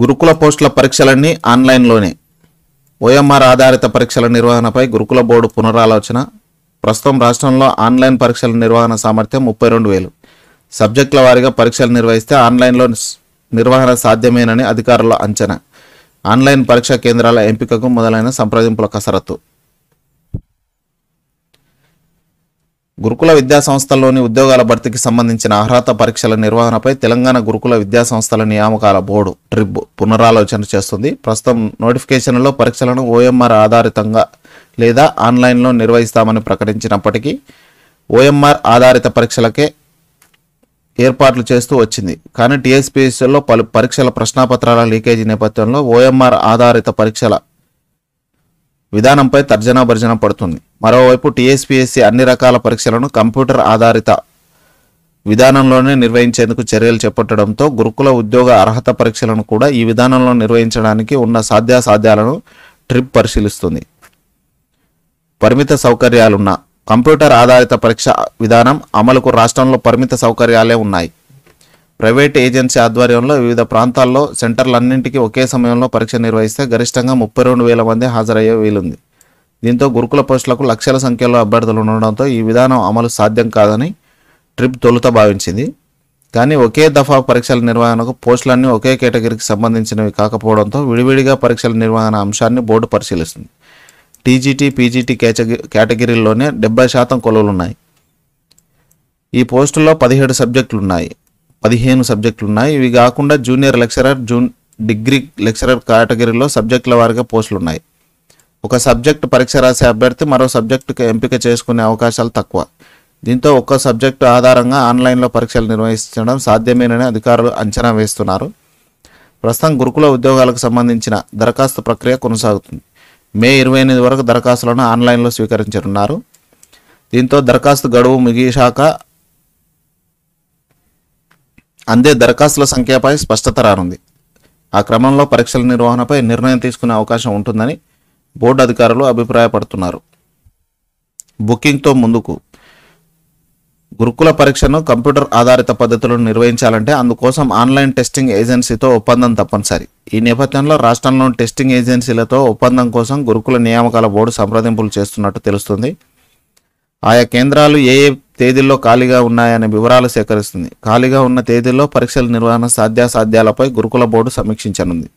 గురుకుల పోస్టుల పరీక్షలన్నీ ఆన్లైన్లోనే ఓఎంఆర్ ఆధారిత పరీక్షల నిర్వహణపై గురుకుల బోర్డు పునరాలోచన ప్రస్తుతం రాష్ట్రంలో ఆన్లైన్ పరీక్షల నిర్వహణ సామర్థ్యం ముప్పై రెండు వేలు సబ్జెక్టుల వారీగా పరీక్షలు నిర్వహిస్తే ఆన్లైన్లో నిర్వహణ సాధ్యమేనని అధికారుల అంచనా ఆన్లైన్ పరీక్షా కేంద్రాల ఎంపికకు మొదలైన సంప్రదింపుల కసరత్తు గురుకుల విద్యాసంస్థల్లోని ఉద్యోగాల భర్తీకి సంబంధించిన అర్హత పరీక్షల నిర్వహణపై తెలంగాణ గురుకుల విద్యాసంస్థల నియామకాల బోర్డు ట్రిబ్ పునరాలోచన చేస్తుంది ప్రస్తుతం నోటిఫికేషన్లో పరీక్షలను ఓఎంఆర్ ఆధారితంగా లేదా ఆన్లైన్లో నిర్వహిస్తామని ప్రకటించినప్పటికీ ఓఎంఆర్ ఆధారిత పరీక్షలకే ఏర్పాట్లు చేస్తూ వచ్చింది కానీ టీఎస్పీఎస్లో పలు పరీక్షల ప్రశ్నాపత్రాల లీకేజీ నేపథ్యంలో ఓఎంఆర్ ఆధారిత పరీక్షల విధానంపై తర్జనా భర్జన పడుతుంది మరోవైపు టీఎస్పీఎస్సీ అన్ని రకాల పరీక్షలను కంప్యూటర్ ఆధారిత విధానంలోనే నిర్వహించేందుకు చర్యలు చేపట్టడంతో గురుకుల ఉద్యోగ అర్హత పరీక్షలను కూడా ఈ విధానంలో నిర్వహించడానికి ఉన్న సాధ్యాసాధ్యాలను ట్రిప్ పరిశీలిస్తుంది పరిమిత సౌకర్యాలున్న కంప్యూటర్ ఆధారిత పరీక్ష విధానం అమలుకు రాష్ట్రంలో పరిమిత సౌకర్యాలే ఉన్నాయి ప్రైవేట్ ఏజెన్సీ ఆధ్వర్యంలో వివిధ ప్రాంతాల్లో సెంటర్లన్నింటికీ ఒకే సమయంలో పరీక్ష నిర్వహిస్తే గరిష్టంగా ముప్పై రెండు వేల మంది హాజరయ్యే వీలుంది దీంతో గురుకుల పోస్టులకు లక్షల సంఖ్యలో అభ్యర్థులు ఉండడంతో ఈ విధానం అమలు సాధ్యం కాదని ట్రిప్ తొలుత భావించింది కానీ ఒకే దఫా పరీక్షల నిర్వహణకు పోస్టులన్నీ ఒకే కేటగిరీకి సంబంధించినవి కాకపోవడంతో విడివిడిగా పరీక్షల నిర్వహణ అంశాన్ని బోర్డు పరిశీలిస్తుంది టీజీటీ పీజీటీ కేటగిరీల్లోనే డెబ్బై శాతం కొలువులున్నాయి ఈ పోస్టుల్లో పదిహేడు సబ్జెక్టులున్నాయి పదిహేను సబ్జెక్టులున్నాయి ఇవి కాకుండా జూనియర్ లెక్చరర్ జూన్ డిగ్రీ లెక్చరర్ కేటగిరీలో సబ్జెక్టుల వారిగా పోస్టులున్నాయి ఒక సబ్జెక్టు పరీక్ష రాసే అభ్యర్థి మరో సబ్జెక్టుకి ఎంపిక చేసుకునే అవకాశాలు తక్కువ దీంతో ఒక్క సబ్జెక్టు ఆధారంగా ఆన్లైన్లో పరీక్షలు నిర్వహించడం సాధ్యమేనని అధికారులు అంచనా వేస్తున్నారు ప్రస్తుతం గురుకుల ఉద్యోగాలకు సంబంధించిన దరఖాస్తు ప్రక్రియ కొనసాగుతుంది మే ఇరవై ఎనిమిది వరకు దరఖాస్తులను ఆన్లైన్లో స్వీకరించనున్నారు దీంతో దరఖాస్తు గడువు ముగిశాక అందే దరఖాస్తుల సంఖ్యపై స్పష్టత రానుంది ఆ క్రమంలో పరీక్షల నిర్వహణపై నిర్ణయం తీసుకునే అవకాశం ఉంటుందని బోర్డు అధికారులు అభిప్రాయపడుతున్నారు బుకింగ్తో ముందుకు గురుకుల పరీక్షను కంప్యూటర్ ఆధారిత పద్ధతిలో నిర్వహించాలంటే అందుకోసం ఆన్లైన్ టెస్టింగ్ ఏజెన్సీతో ఒప్పందం తప్పనిసరి ఈ నేపథ్యంలో రాష్ట్రంలోని టెస్టింగ్ ఏజెన్సీలతో ఒప్పందం కోసం గురుకుల నియామకాల బోర్డు సంప్రదింపులు చేస్తున్నట్టు తెలుస్తుంది ఆయా కేంద్రాలు ఏ ఏ తేదీల్లో ఖాళీగా ఉన్నాయనే వివరాలు సేకరిస్తుంది ఖాళీగా ఉన్న తేదీల్లో పరీక్షల నిర్వహణ సాధ్యాసాధ్యాలపై గురుకుల బోర్డు సమీక్షించనుంది